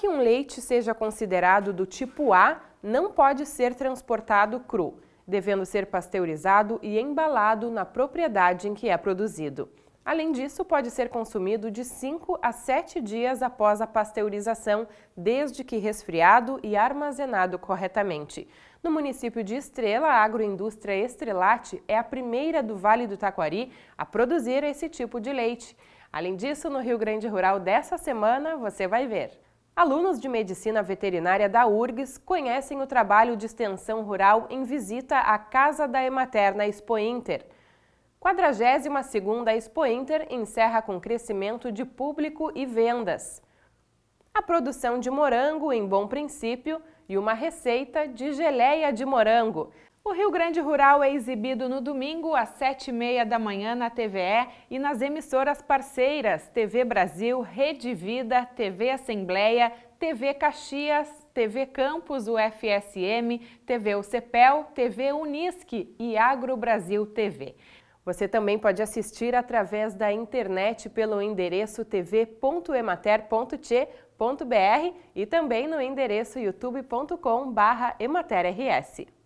que um leite seja considerado do tipo A, não pode ser transportado cru, devendo ser pasteurizado e embalado na propriedade em que é produzido. Além disso, pode ser consumido de 5 a 7 dias após a pasteurização, desde que resfriado e armazenado corretamente. No município de Estrela, a agroindústria Estrelate é a primeira do Vale do Taquari a produzir esse tipo de leite. Além disso, no Rio Grande Rural dessa semana, você vai ver. Alunos de medicina veterinária da URGS conhecem o trabalho de extensão rural em visita à Casa da Ematerna Expo Inter. 42ª Expo Inter encerra com crescimento de público e vendas. A produção de morango em bom princípio e uma receita de geleia de morango. O Rio Grande Rural é exibido no domingo às sete e meia da manhã na TVE e nas emissoras parceiras TV Brasil, Rede Vida, TV Assembleia, TV Caxias, TV Campos, UFSM, TV UCPEL, TV Unisque e Agro Brasil TV. Você também pode assistir através da internet pelo endereço tv.emater.t.br e também no endereço youtube.com/ematerrs.